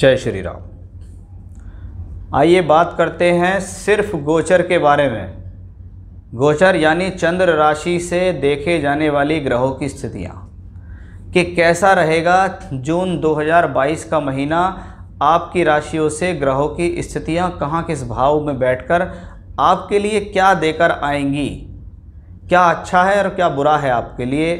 जय श्री राम आइए बात करते हैं सिर्फ गोचर के बारे में गोचर यानी चंद्र राशि से देखे जाने वाली ग्रहों की स्थितियाँ कि कैसा रहेगा जून 2022 का महीना आपकी राशियों से ग्रहों की स्थितियाँ कहाँ किस भाव में बैठकर आपके लिए क्या देकर आएंगी क्या अच्छा है और क्या बुरा है आपके लिए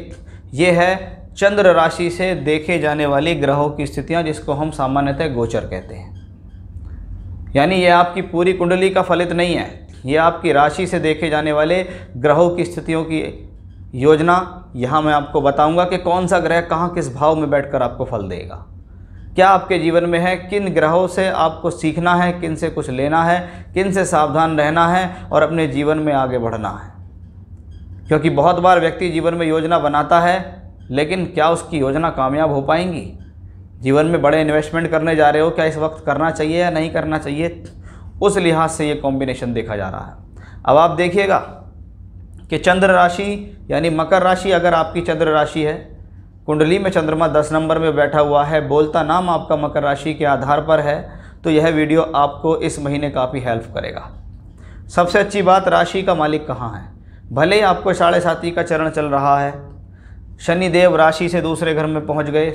ये है चंद्र राशि से देखे जाने वाली ग्रहों की स्थितियाँ जिसको हम सामान्यतः गोचर कहते हैं यानी यह आपकी पूरी कुंडली का फलित नहीं है यह आपकी राशि से देखे जाने वाले ग्रहों की स्थितियों की योजना यहाँ मैं आपको बताऊंगा कि कौन सा ग्रह कहाँ किस भाव में बैठकर आपको फल देगा क्या आपके जीवन में है किन ग्रहों से आपको सीखना है किन से कुछ लेना है किन से सावधान रहना है और अपने जीवन में आगे बढ़ना है क्योंकि बहुत बार व्यक्ति जीवन में योजना बनाता है लेकिन क्या उसकी योजना कामयाब हो पाएंगी जीवन में बड़े इन्वेस्टमेंट करने जा रहे हो क्या इस वक्त करना चाहिए या नहीं करना चाहिए उस लिहाज से ये कॉम्बिनेशन देखा जा रहा है अब आप देखिएगा कि चंद्र राशि यानी मकर राशि अगर आपकी चंद्र राशि है कुंडली में चंद्रमा दस नंबर में बैठा हुआ है बोलता नाम आपका मकर राशि के आधार पर है तो यह वीडियो आपको इस महीने काफ़ी हेल्प करेगा सबसे अच्छी बात राशि का मालिक कहाँ है भले ही आपको साढ़े साथी का चरण चल रहा है शनिदेव राशि से दूसरे घर में पहुंच गए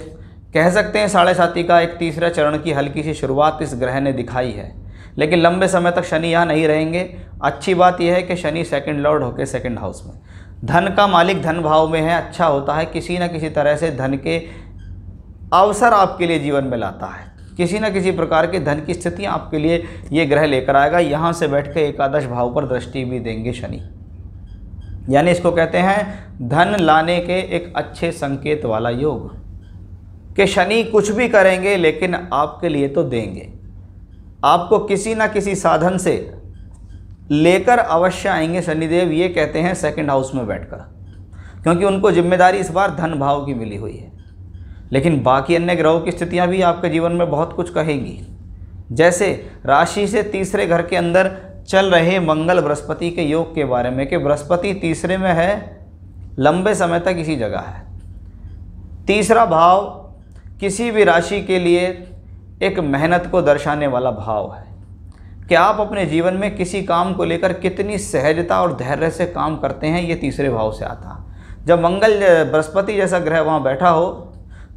कह सकते हैं साढ़े साथी का एक तीसरा चरण की हल्की सी शुरुआत इस ग्रह ने दिखाई है लेकिन लंबे समय तक शनि यहाँ नहीं रहेंगे अच्छी बात यह है कि शनि सेकंड लॉर्ड होकर सेकंड हाउस में धन का मालिक धन भाव में है अच्छा होता है किसी न किसी तरह से धन के अवसर आपके लिए जीवन में लाता है किसी न किसी प्रकार के धन की स्थितियाँ आपके लिए ये ग्रह लेकर आएगा यहाँ से बैठ कर एकादश भाव पर दृष्टि भी देंगे शनि यानी इसको कहते हैं धन लाने के एक अच्छे संकेत वाला योग कि शनि कुछ भी करेंगे लेकिन आपके लिए तो देंगे आपको किसी ना किसी साधन से लेकर अवश्य आएंगे शनिदेव ये कहते हैं सेकंड हाउस में बैठकर क्योंकि उनको जिम्मेदारी इस बार धन भाव की मिली हुई है लेकिन बाकी अन्य ग्रहों की स्थितियां भी आपके जीवन में बहुत कुछ कहेंगी जैसे राशि से तीसरे घर के अंदर चल रहे मंगल बृहस्पति के योग के बारे में कि बृहस्पति तीसरे में है लंबे समय तक इसी जगह है तीसरा भाव किसी भी राशि के लिए एक मेहनत को दर्शाने वाला भाव है कि आप अपने जीवन में किसी काम को लेकर कितनी सहजता और धैर्य से काम करते हैं ये तीसरे भाव से आता जब मंगल बृहस्पति जैसा ग्रह वहाँ बैठा हो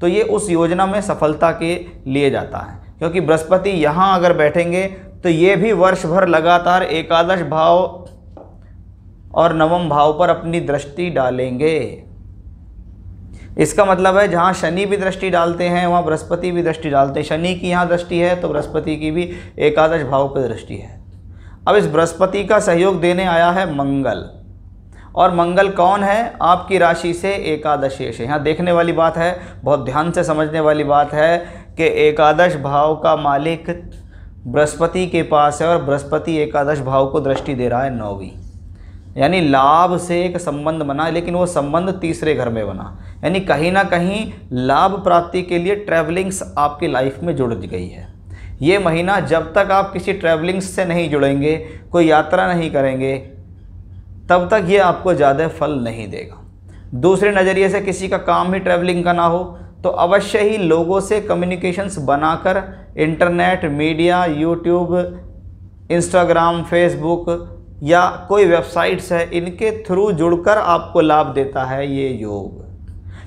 तो ये उस योजना में सफलता के लिए जाता है क्योंकि बृहस्पति यहाँ अगर बैठेंगे तो ये भी वर्ष भर लगातार एकादश भाव और नवम भाव पर अपनी दृष्टि डालेंगे इसका मतलब है जहाँ शनि भी दृष्टि डालते हैं वहाँ बृहस्पति भी दृष्टि डालते हैं शनि की यहाँ दृष्टि है तो बृहस्पति की भी एकादश भाव पर दृष्टि है अब इस बृहस्पति का सहयोग देने आया है मंगल और मंगल कौन है आपकी राशि से एकादशेष है यहाँ देखने वाली बात है बहुत ध्यान से समझने वाली बात है कि एकादश भाव का मालिक बृहस्पति के पास है और बृहस्पति एकादश भाव को दृष्टि दे रहा है नौवीं यानी लाभ से एक संबंध बना लेकिन वो संबंध तीसरे घर में बना यानी कहीं ना कहीं लाभ प्राप्ति के लिए ट्रैवलिंग्स आपकी लाइफ में जुड़ गई है ये महीना जब तक आप किसी ट्रैवलिंग्स से नहीं जुड़ेंगे कोई यात्रा नहीं करेंगे तब तक ये आपको ज़्यादा फल नहीं देगा दूसरे नज़रिए से किसी का काम ही ट्रैवलिंग का ना हो तो अवश्य ही लोगों से कम्युनिकेशंस बनाकर internet media YouTube Instagram Facebook या कोई वेबसाइट्स है इनके थ्रू जुड़कर आपको लाभ देता है ये योग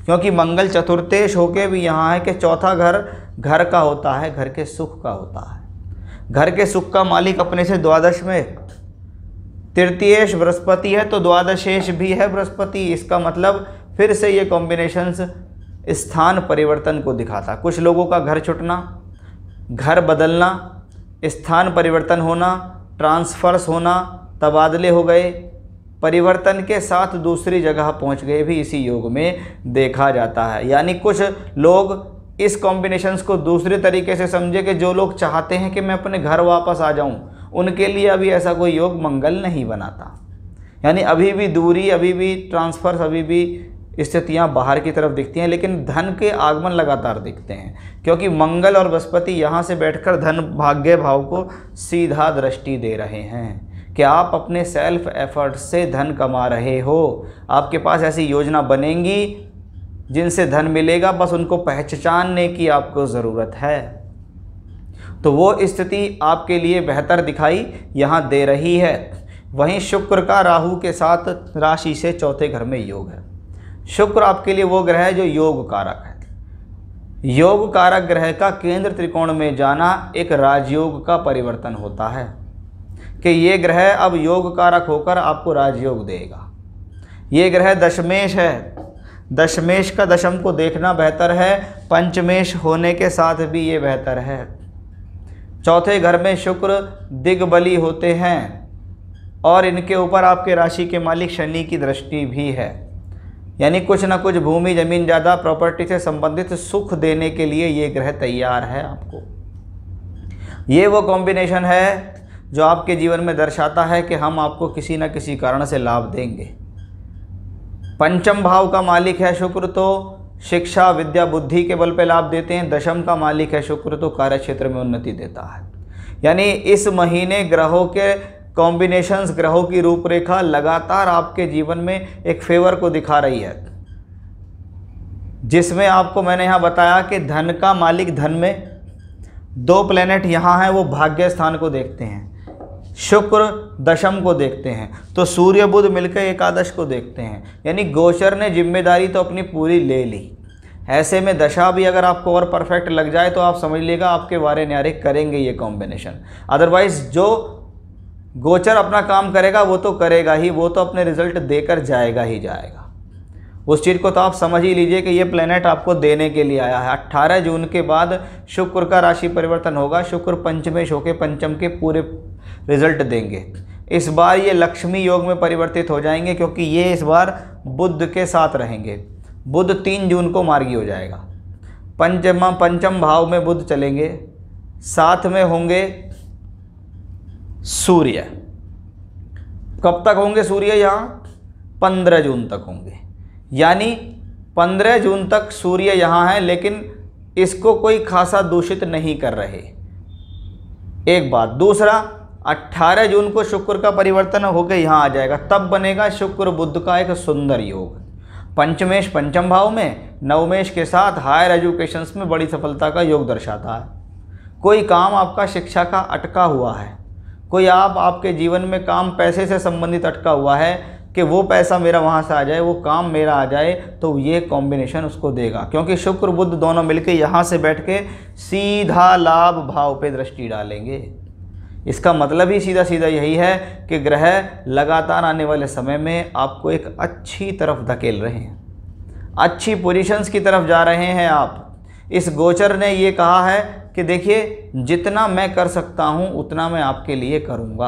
क्योंकि मंगल चतुर्थेश होके भी यहाँ है कि चौथा घर घर का होता है घर के सुख का होता है घर के सुख का मालिक अपने से द्वादश में तृतीयेश बृहस्पति है तो द्वादशेश भी है बृहस्पति इसका मतलब फिर से ये कॉम्बिनेशंस स्थान परिवर्तन को दिखाता कुछ लोगों का घर छुटना घर बदलना स्थान परिवर्तन होना ट्रांसफ़र्स होना तबादले हो गए परिवर्तन के साथ दूसरी जगह पहुंच गए भी इसी योग में देखा जाता है यानी कुछ लोग इस कॉम्बिनेशंस को दूसरे तरीके से समझे कि जो लोग चाहते हैं कि मैं अपने घर वापस आ जाऊं उनके लिए अभी ऐसा कोई योग मंगल नहीं बनाता यानी अभी भी दूरी अभी भी ट्रांसफ़र्स अभी भी स्थितियाँ बाहर की तरफ दिखती हैं लेकिन धन के आगमन लगातार दिखते हैं क्योंकि मंगल और बृहस्पति यहाँ से बैठकर धन भाग्य भाव को सीधा दृष्टि दे रहे हैं कि आप अपने सेल्फ एफर्ट से धन कमा रहे हो आपके पास ऐसी योजना बनेंगी जिनसे धन मिलेगा बस उनको पहचानने की आपको ज़रूरत है तो वो स्थिति आपके लिए बेहतर दिखाई यहाँ दे रही है वहीं शुक्र का राहु के साथ राशि से चौथे घर में योग है शुक्र आपके लिए वो ग्रह है जो योग कारक है योग कारक ग्रह का केंद्र त्रिकोण में जाना एक राजयोग का परिवर्तन होता है कि ये ग्रह अब योग कारक होकर आपको राजयोग देगा ये ग्रह दशमेश है दशमेश का दशम को देखना बेहतर है पंचमेश होने के साथ भी ये बेहतर है चौथे घर में शुक्र दिग्बली होते हैं और इनके ऊपर आपके राशि के मालिक शनि की दृष्टि भी है यानी कुछ ना कुछ भूमि जमीन ज़्यादा प्रॉपर्टी से संबंधित सुख देने के लिए ये ग्रह तैयार है आपको ये वो कॉम्बिनेशन है जो आपके जीवन में दर्शाता है कि हम आपको किसी ना किसी कारण से लाभ देंगे पंचम भाव का मालिक है शुक्र तो शिक्षा विद्या बुद्धि के बल पे लाभ देते हैं दशम का मालिक है शुक्र तो कार्य क्षेत्र में उन्नति देता है यानी इस महीने ग्रहों के कॉम्बिनेशंस ग्रहों की रूपरेखा लगातार आपके जीवन में एक फेवर को दिखा रही है जिसमें आपको मैंने यहाँ बताया कि धन का मालिक धन में दो प्लेनेट यहाँ हैं वो भाग्य स्थान को देखते हैं शुक्र दशम को देखते हैं तो सूर्य बुध मिलकर एकादश को देखते हैं यानी गोचर ने जिम्मेदारी तो अपनी पूरी ले ली ऐसे में दशा भी अगर आपको और परफेक्ट लग जाए तो आप समझ लीजिएगा आपके वारे न्यारे करेंगे ये कॉम्बिनेशन अदरवाइज जो गोचर अपना काम करेगा वो तो करेगा ही वो तो अपने रिजल्ट देकर जाएगा ही जाएगा उस चीज़ को तो आप समझ ही लीजिए कि ये प्लेनेट आपको देने के लिए आया है 18 जून के बाद शुक्र का राशि परिवर्तन होगा शुक्र पंचमेश होके पंचम के पूरे रिजल्ट देंगे इस बार ये लक्ष्मी योग में परिवर्तित हो जाएंगे क्योंकि ये इस बार बुद्ध के साथ रहेंगे बुद्ध तीन जून को मार्गी हो जाएगा पंचमा पंचम भाव में बुद्ध चलेंगे साथ में होंगे सूर्य कब तक होंगे सूर्य यहाँ पंद्रह जून तक होंगे यानी पंद्रह जून तक सूर्य यहाँ है लेकिन इसको कोई खासा दूषित नहीं कर रहे एक बात दूसरा अट्ठारह जून को शुक्र का परिवर्तन होकर यहाँ आ जाएगा तब बनेगा शुक्र बुद्ध का एक सुंदर योग पंचमेश पंचम भाव में नवमेश के साथ हायर एजुकेशंस में बड़ी सफलता का योग दर्शाता है कोई काम आपका शिक्षा का अटका हुआ है कोई आप आपके जीवन में काम पैसे से संबंधित अटका हुआ है कि वो पैसा मेरा वहाँ से आ जाए वो काम मेरा आ जाए तो ये कॉम्बिनेशन उसको देगा क्योंकि शुक्र बुद्ध दोनों मिलके यहाँ से बैठ के सीधा लाभ भाव पे दृष्टि डालेंगे इसका मतलब ही सीधा सीधा यही है कि ग्रह लगातार आने वाले समय में आपको एक अच्छी तरफ धकेल रहे हैं अच्छी पोजिशंस की तरफ जा रहे हैं आप इस गोचर ने ये कहा है कि देखिए जितना मैं कर सकता हूँ उतना मैं आपके लिए करूँगा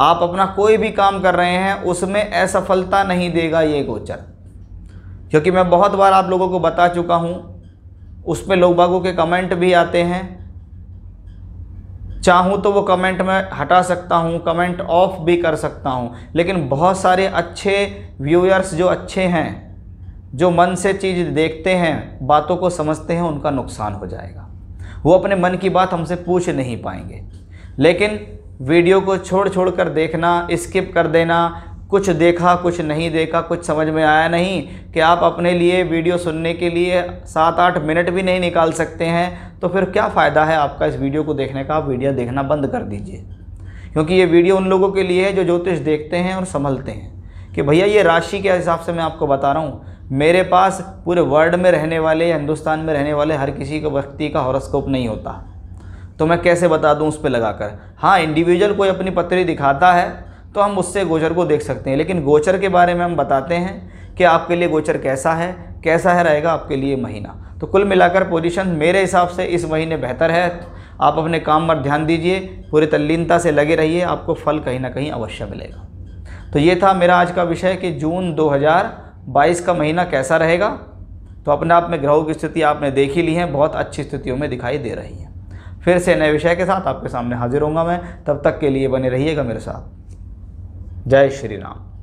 आप अपना कोई भी काम कर रहे हैं उसमें असफलता नहीं देगा ये गोचर क्योंकि मैं बहुत बार आप लोगों को बता चुका हूँ उस पर लोग बागों के कमेंट भी आते हैं चाहूँ तो वो कमेंट में हटा सकता हूँ कमेंट ऑफ भी कर सकता हूँ लेकिन बहुत सारे अच्छे व्यूअर्स जो अच्छे हैं जो मन से चीज़ देखते हैं बातों को समझते हैं उनका नुकसान हो जाएगा वो अपने मन की बात हमसे पूछ नहीं पाएंगे लेकिन वीडियो को छोड़ छोड़ कर देखना स्किप कर देना कुछ देखा कुछ नहीं देखा कुछ समझ में आया नहीं कि आप अपने लिए वीडियो सुनने के लिए सात आठ मिनट भी नहीं निकाल सकते हैं तो फिर क्या फ़ायदा है आपका इस वीडियो को देखने का आप वीडियो देखना बंद कर दीजिए क्योंकि ये वीडियो उन लोगों के लिए है जो ज्योतिष देखते हैं और संभलते हैं कि भैया ये राशि के हिसाब से मैं आपको बता रहा हूँ मेरे पास पूरे वर्ल्ड में रहने वाले या हिंदुस्तान में रहने वाले हर किसी के व्यक्ति का हॉरोस्कोप नहीं होता तो मैं कैसे बता दूं उस पर लगाकर हाँ इंडिविजुअल कोई अपनी पत्री दिखाता है तो हम उससे गोचर को देख सकते हैं लेकिन गोचर के बारे में हम बताते हैं कि आपके लिए गोचर कैसा है कैसा है रहेगा आपके लिए महीना तो कुल मिलाकर पोजिशन मेरे हिसाब से इस महीने बेहतर है आप अपने काम पर ध्यान दीजिए पूरी तल्लीनता से लगे रहिए आपको फल कहीं ना कहीं अवश्य मिलेगा तो ये था मेरा आज का विषय कि जून दो बाईस का महीना कैसा रहेगा तो अपने आप में ग्रहों की स्थिति आपने देख ही ली है बहुत अच्छी स्थितियों में दिखाई दे रही है फिर से नए विषय के साथ आपके सामने हाजिर होंगे मैं तब तक के लिए बने रहिएगा मेरे साथ जय श्री राम